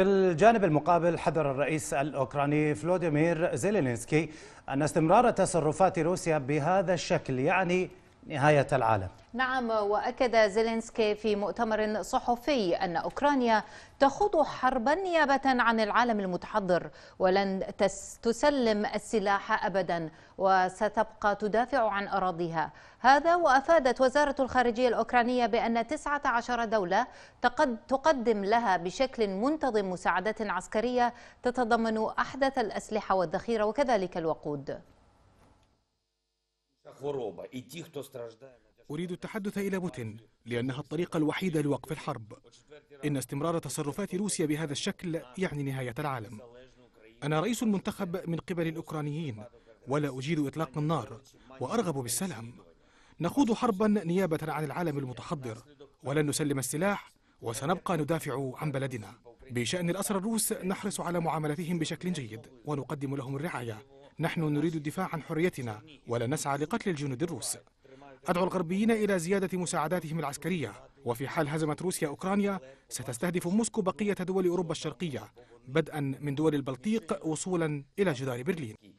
في الجانب المقابل حذر الرئيس الأوكراني فلوديمير زيلينسكي أن استمرار تصرفات روسيا بهذا الشكل يعني نهاية العالم نعم وأكد زيلينسكي في مؤتمر صحفي أن أوكرانيا تخوض حربا نيابة عن العالم المتحضر ولن تسلم السلاح أبدا وستبقى تدافع عن أراضيها هذا وأفادت وزارة الخارجية الأوكرانية بأن 19 دولة تقدم لها بشكل منتظم مساعدات عسكرية تتضمن أحدث الأسلحة والذخيرة وكذلك الوقود أريد التحدث إلى بوتين لأنها الطريقة الوحيدة لوقف الحرب إن استمرار تصرفات روسيا بهذا الشكل يعني نهاية العالم أنا رئيس المنتخب من قبل الأوكرانيين ولا أجيد إطلاق النار وأرغب بالسلام نخوض حربا نيابة عن العالم المتحضر ولن نسلم السلاح وسنبقى ندافع عن بلدنا بشأن الأسرى الروس نحرص على معاملتهم بشكل جيد ونقدم لهم الرعاية نحن نريد الدفاع عن حريتنا ولا نسعى لقتل الجنود الروس أدعو الغربيين إلى زيادة مساعداتهم العسكرية وفي حال هزمت روسيا أوكرانيا ستستهدف موسكو بقية دول أوروبا الشرقية بدءا من دول البلطيق وصولا إلى جدار برلين